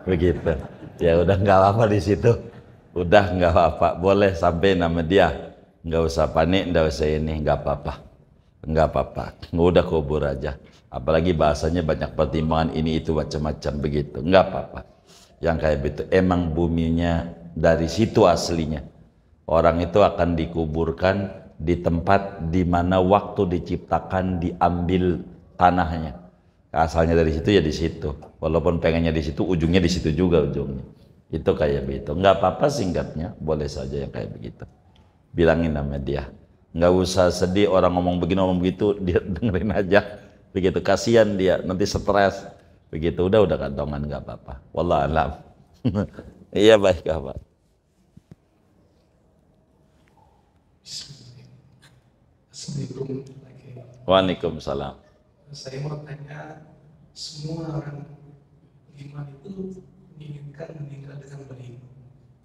Begitu. Ya udah nggak apa-apa di situ. Udah nggak apa-apa. Boleh sampai nama dia. Nggak usah panik, nggak usah ini, nggak apa-apa. Nggak apa-apa. Udah kubur aja. Apalagi bahasanya banyak pertimbangan ini itu macam-macam begitu. Nggak apa-apa. Yang kayak begitu. Emang buminya dari situ aslinya Orang itu akan dikuburkan di tempat di mana waktu diciptakan diambil tanahnya. Asalnya dari situ ya di situ. Walaupun pengennya di situ, ujungnya di situ juga ujungnya. Itu kayak begitu. Enggak apa-apa singkatnya, boleh saja yang kayak begitu. Bilangin sama dia. Enggak usah sedih orang ngomong begini, ngomong begitu, dia dengerin aja. Begitu, kasihan dia, nanti stres. Begitu, udah, udah kantongan, enggak apa-apa. Wallah alam. iya baik, Pak. Assalamualaikum. Waalaikumsalam. Saya mau tanya, semua orang iman itu menginginkan meninggal dengan baik.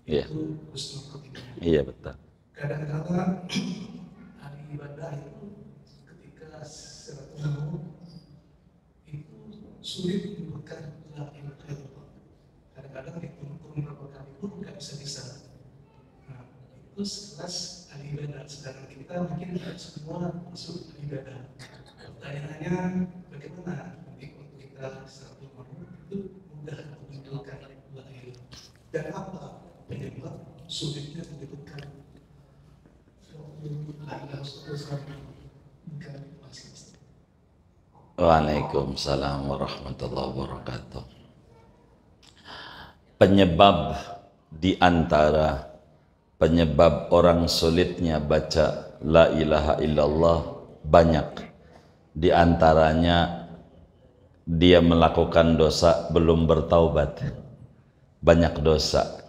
Iya. Itu Iya khotimah. Iya betul. Kadang-kadang hari ibadah itu ketika tahun itu sulit menyebutkan la ilaha illallah. Kadang-kadang dituntun beberapa kali pun nggak bisa bisa. Nah, itu sekelas ahli ibadah, sedangkan kita mungkin tidak semua masuk ke ibadah. Pertanyaannya bagaimana untuk kita satu mau itu mudah menunjukkan dua ilmu dan apa penyebab sulitnya menyebutkan Waalaikumsalam warahmatullahi wabarakatuh. Penyebab di antara penyebab orang sulitnya baca la ilaha illallah banyak di antaranya dia melakukan dosa belum bertaubat banyak dosa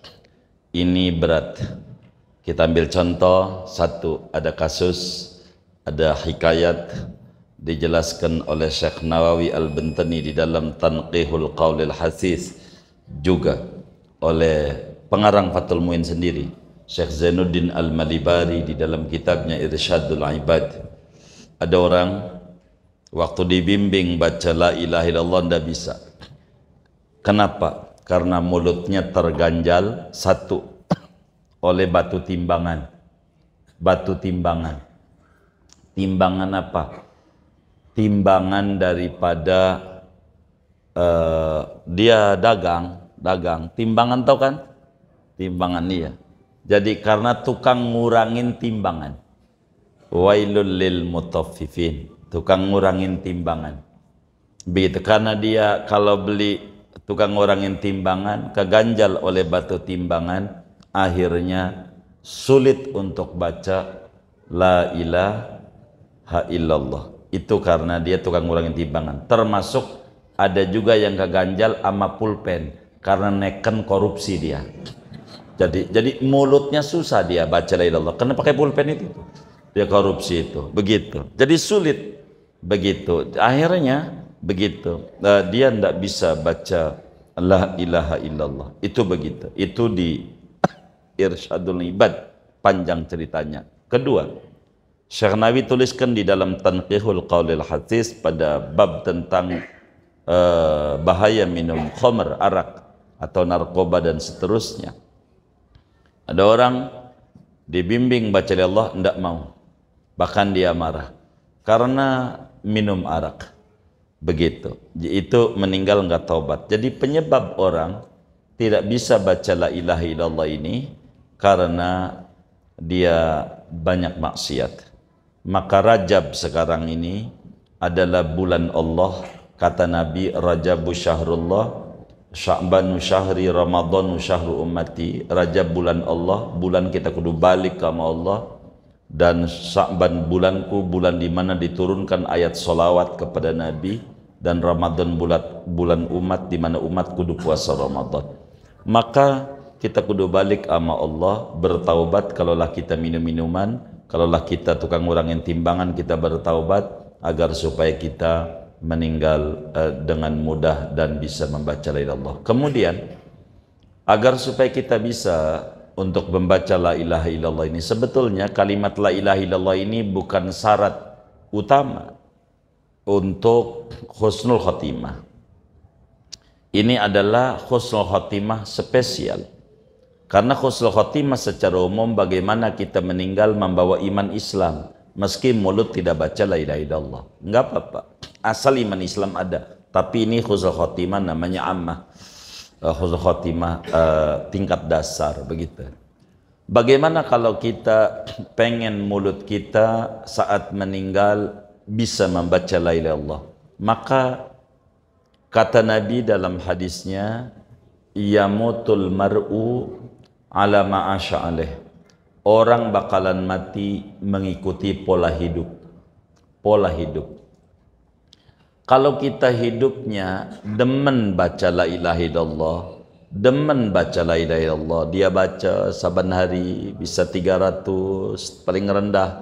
ini berat kita ambil contoh satu ada kasus ada hikayat dijelaskan oleh Syekh Nawawi Al-Bentani di dalam Tanqihul Qawlil Hasis juga oleh pengarang Fatul Muin sendiri Syekh Zainuddin Al-Malibari di dalam kitabnya Irsyadul Ibad. Ada orang waktu dibimbing baca la ilaha illallah tidak bisa. Kenapa? Karena mulutnya terganjal satu oleh batu timbangan. Batu timbangan. Timbangan apa? Timbangan daripada uh, dia dagang, dagang. Timbangan tau kan? Timbangan iya jadi karena tukang ngurangin timbangan. Wailul lil mutaffifin. Tukang ngurangin timbangan. Begitu karena dia kalau beli tukang ngurangin timbangan, keganjal oleh batu timbangan, akhirnya sulit untuk baca la ilaha illallah. Itu karena dia tukang ngurangin timbangan. Termasuk ada juga yang keganjal sama pulpen karena neken korupsi dia. Jadi jadi mulutnya susah dia baca la ilallah karena pakai pulpen itu. Dia korupsi itu. Begitu. Jadi sulit begitu. Akhirnya begitu. Uh, dia tidak bisa baca la ilaha illallah. Itu begitu. Itu di Irsyadul Ibad panjang ceritanya. Kedua, Syekh Nawawi tuliskan di dalam Tanqihul Qaulil Hadis pada bab tentang uh, bahaya minum khamr, arak atau narkoba dan seterusnya. Ada orang dibimbing baca Allah tidak mau. Bahkan dia marah. Karena minum arak. Begitu. Itu meninggal enggak taubat. Jadi penyebab orang tidak bisa baca la ilaha illallah ini karena dia banyak maksiat. Maka Rajab sekarang ini adalah bulan Allah. Kata Nabi Rajabu Syahrullah Sya'banu syahri Ramadanu syahru ummati Rajab bulan Allah Bulan kita kudu balik sama Allah Dan Sya'ban bulanku Bulan dimana diturunkan ayat solawat kepada Nabi Dan Ramadan bulan, bulan umat Dimana umat kudu puasa Ramadan Maka kita kudu balik sama Allah Bertaubat kalaulah kita minum-minuman Kalaulah kita tukang ngurangin timbangan Kita bertaubat agar supaya kita meninggal uh, dengan mudah dan bisa membaca la illallah. Kemudian agar supaya kita bisa untuk membaca la ilaha illallah ini sebetulnya kalimat la ilaha illallah ini bukan syarat utama untuk husnul khotimah. Ini adalah husnul khotimah spesial. Karena husnul khotimah secara umum bagaimana kita meninggal membawa iman Islam meski mulut tidak baca la ilaha illallah. Enggak apa-apa asal iman Islam ada tapi ini khusus khotimah namanya ammah uh, khotimah eh, tingkat dasar begitu bagaimana kalau kita pengen mulut kita saat meninggal bisa membaca la Allah? maka kata Nabi dalam hadisnya yamutul mar'u ala ma'asha orang bakalan mati mengikuti pola hidup pola hidup kalau kita hidupnya demen baca la ilaha illallah, demen baca la ilaha illallah, dia baca saban hari bisa 300 paling rendah.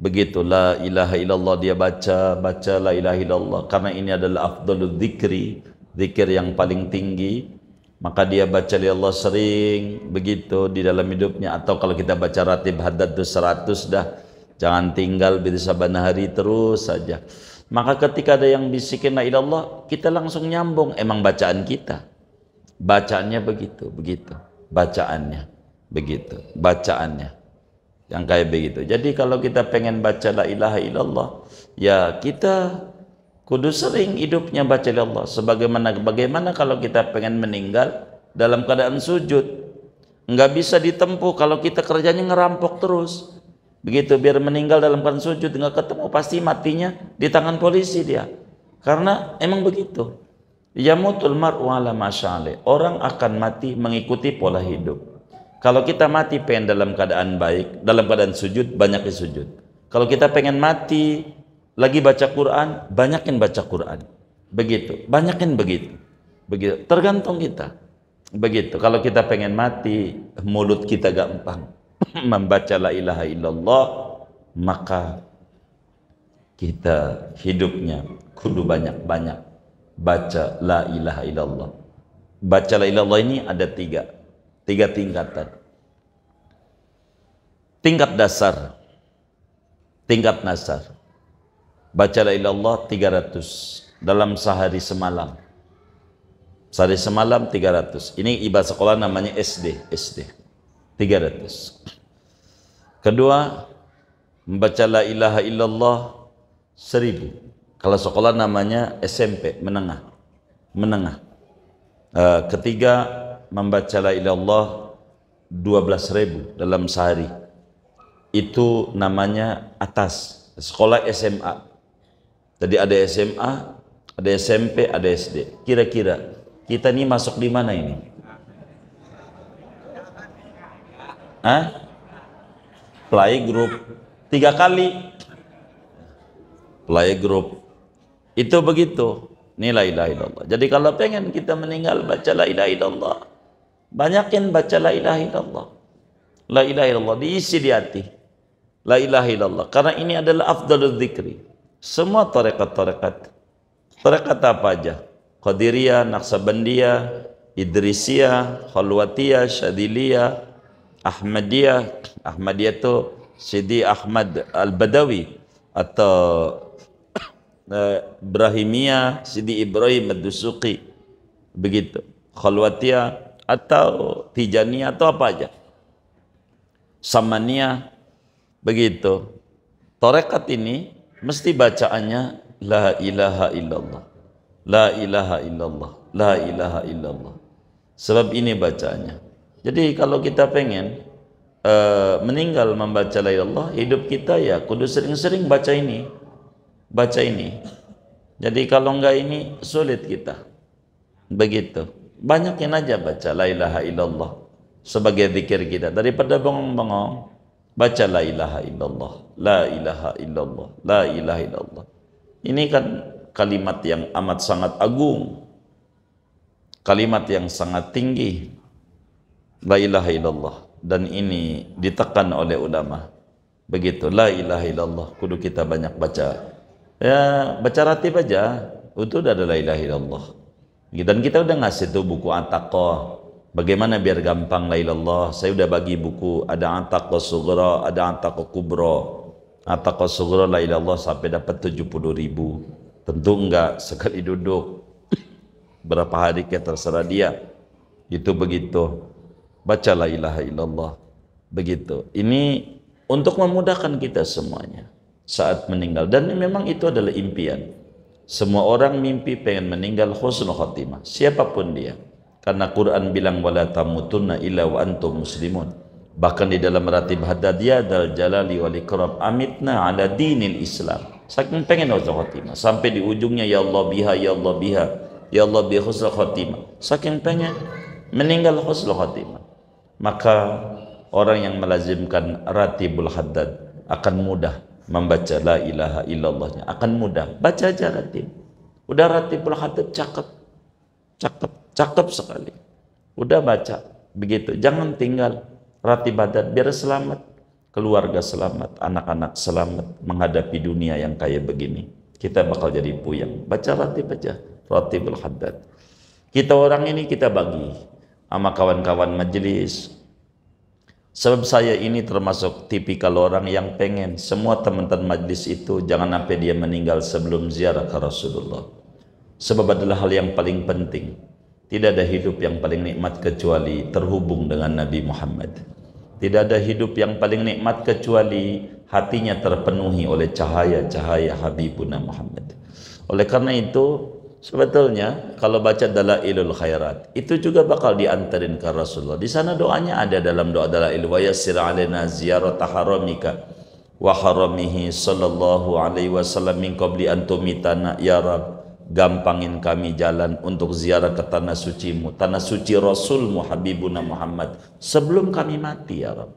begitulah ilaha illallah dia baca, baca la ilaha illallah karena ini adalah afdhaludz dzikri, zikir yang paling tinggi. Maka dia baca li Allah sering begitu di dalam hidupnya atau kalau kita baca ratib hadat itu seratus dah. Jangan tinggal bisa saban hari terus saja. Maka ketika ada yang bisikin la ilallah, kita langsung nyambung. Emang bacaan kita. Bacaannya begitu, begitu. Bacaannya, begitu. Bacaannya. Yang kayak begitu. Jadi kalau kita pengen baca la ilaha illallah, ya kita kudu sering hidupnya baca la Allah. Sebagaimana bagaimana kalau kita pengen meninggal dalam keadaan sujud. Enggak bisa ditempuh kalau kita kerjanya ngerampok terus. Begitu biar meninggal dalam keadaan sujud nggak ketemu pasti matinya di tangan polisi dia. Karena emang begitu. Yamutul mar'u ala masyale. Orang akan mati mengikuti pola hidup. Kalau kita mati pengen dalam keadaan baik, dalam keadaan sujud, banyak sujud. Kalau kita pengen mati lagi baca Quran, banyakin baca Quran. Begitu, banyakin begitu. Begitu, tergantung kita. Begitu. Kalau kita pengen mati, mulut kita gampang. membaca la ilaha illallah maka kita hidupnya kudu banyak-banyak baca la ilaha illallah baca la ilallah ini ada tiga tiga tingkatan tingkat dasar tingkat nasar baca la ilallah 300 dalam sehari semalam sehari semalam 300 ini ibadah sekolah namanya SD SD 300. Kedua, membaca la ilaha illallah 1000. Kalau sekolah namanya SMP, menengah. Menengah. Uh, ketiga, membaca la ilallah 12.000 dalam sehari. Itu namanya atas, sekolah SMA. Tadi ada SMA, ada SMP, ada SD. Kira-kira kita ini masuk di mana ini? Hah? Play group tiga kali play group itu begitu nilai la ilallah. jadi kalau pengen kita meninggal baca la ilaha illallah banyakin baca la ilaha illallah la ilaha illallah diisi di hati la ilaha illallah karena ini adalah afdalul zikri. semua tarekat-tarekat tarekat apa aja Qadiriyah, Naqsabandiyah, Idrisiyah, Khalwatiyah, Syadiliyah, Ahmadiyah Ahmadiyah itu Sidi Ahmad Al-Badawi atau uh, eh, Ibrahimiyah Sidi Ibrahim Ad-Dusuqi begitu Khalwatiyah atau Tijaniyah atau apa aja Samaniyah begitu Torekat ini mesti bacaannya La ilaha illallah La ilaha illallah La ilaha illallah Sebab ini bacaannya jadi kalau kita pengen uh, meninggal membaca la Illallah hidup kita ya kudu sering-sering baca ini. Baca ini. Jadi kalau enggak ini sulit kita. Begitu. Banyakin aja baca la ilaha illallah sebagai zikir kita daripada bengong-bengong. Baca la ilaha illallah, la ilaha illallah, la ilaha illallah. Ini kan kalimat yang amat sangat agung. Kalimat yang sangat tinggi La ilaha illallah dan ini ditekan oleh ulama. Begitu la ilaha illallah kudu kita banyak baca. Ya, baca ratib aja. Itu udah ada la ilaha illallah. Dan kita udah ngasih tuh buku antakoh Bagaimana biar gampang la ilallah. Saya udah bagi buku ada antakoh sugra, ada antakoh kubro. antakoh sugra la ilallah sampai dapat 70 ribu. Tentu enggak sekali duduk. Berapa hari kita terserah dia. Itu begitu baca la ilaha illallah. Begitu. Ini untuk memudahkan kita semuanya saat meninggal dan memang itu adalah impian. Semua orang mimpi pengen meninggal husnul khatimah, siapapun dia. Karena Quran bilang wala tamutunna illa wa antum muslimun. Bahkan di dalam ratib hadadiyah dal jalali wal ikram amitna ala dinil Islam. Saking pengen husnul khatimah sampai di ujungnya ya Allah biha ya Allah biha ya Allah bi husnul khatimah. Saking pengen meninggal husnul khatimah maka orang yang melazimkan ratibul haddad akan mudah membaca la ilaha illallahnya akan mudah baca aja ratib udah ratibul haddad cakep cakep cakep sekali udah baca begitu jangan tinggal ratib haddad biar selamat keluarga selamat anak-anak selamat menghadapi dunia yang kaya begini kita bakal jadi puyeng baca ratib aja ratibul haddad kita orang ini kita bagi sama kawan-kawan majelis. Sebab saya ini termasuk tipikal orang yang pengen semua teman-teman majelis itu jangan sampai dia meninggal sebelum ziarah ke Rasulullah. Sebab adalah hal yang paling penting. Tidak ada hidup yang paling nikmat kecuali terhubung dengan Nabi Muhammad. Tidak ada hidup yang paling nikmat kecuali hatinya terpenuhi oleh cahaya-cahaya Habibuna Muhammad. Oleh karena itu, Sebetulnya kalau baca Dalailul Khairat itu juga bakal diantarin ke Rasulullah. Di sana doanya ada dalam doa Dalail wa yassir alaina ziyarata haramika wa haramihi sallallahu alaihi wasallam min qabli an tumitana ya rab gampangin kami jalan untuk ziarah ke tanah sucimu tanah suci Rasulmu Habibuna Muhammad sebelum kami mati ya rab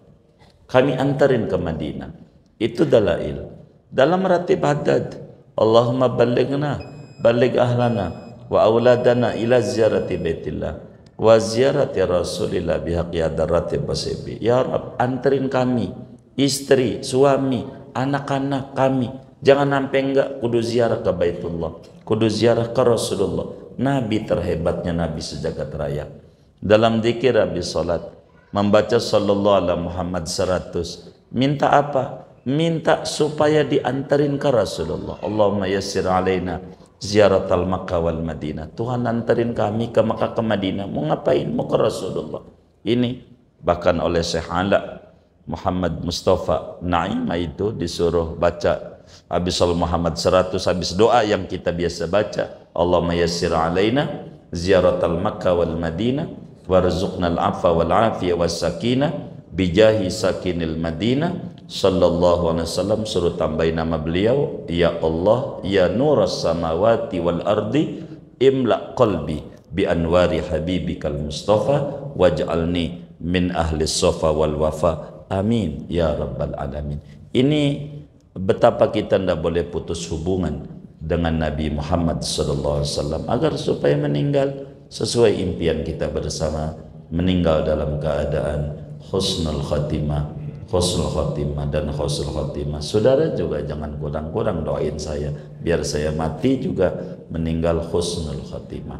kami antarin ke Madinah itu Dalail dalam ratib Haddad Allahumma ballighna balik ahlana wa auladana ila ziyarati baitillah wa ziyarati rasulillah bihaqi adarati ya ya basibi ya Rab anterin kami istri suami anak-anak kami jangan sampai enggak kudu ziarah ke Baitullah kudu ziarah ke Rasulullah nabi terhebatnya nabi sejagat raya dalam dikir bisolat, salat membaca sallallahu alaihi Muhammad seratus, minta apa minta supaya diantarin ke Rasulullah Allahumma yassir alaina Ziarat al Makkah wal Madinah. Tuhan nantarin kami ke Makkah ke Madinah. Mau ngapain? Mau ke Rasulullah. Ini bahkan oleh Syekh Ala Muhammad Mustafa Naim itu disuruh baca habis Muhammad 100 habis doa yang kita biasa baca. Allah yassir alaina Ziarat al Makkah wal Madinah warzuqna al-afa wal afiyah was sakinah bijahi sakinil Madinah sallallahu alaihi wasallam suruh tambahin nama beliau ya Allah ya nuras samawati wal ardi imla qalbi bi anwari habibikal mustafa waj'alni min ahli sofa wal wafa amin ya rabbal alamin ini betapa kita tidak boleh putus hubungan dengan Nabi Muhammad Sallallahu alaihi wasallam. agar supaya meninggal sesuai impian kita bersama meninggal dalam keadaan husnul khatimah khusnul khotimah dan khusnul khotimah. Saudara juga jangan kurang-kurang doain saya biar saya mati juga meninggal khusnul khotimah.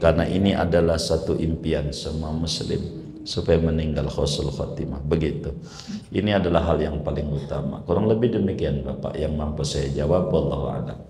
Karena ini adalah satu impian semua muslim supaya meninggal khusnul khotimah. Begitu. Ini adalah hal yang paling utama. Kurang lebih demikian Bapak yang mampu saya jawab wallahu a'lam.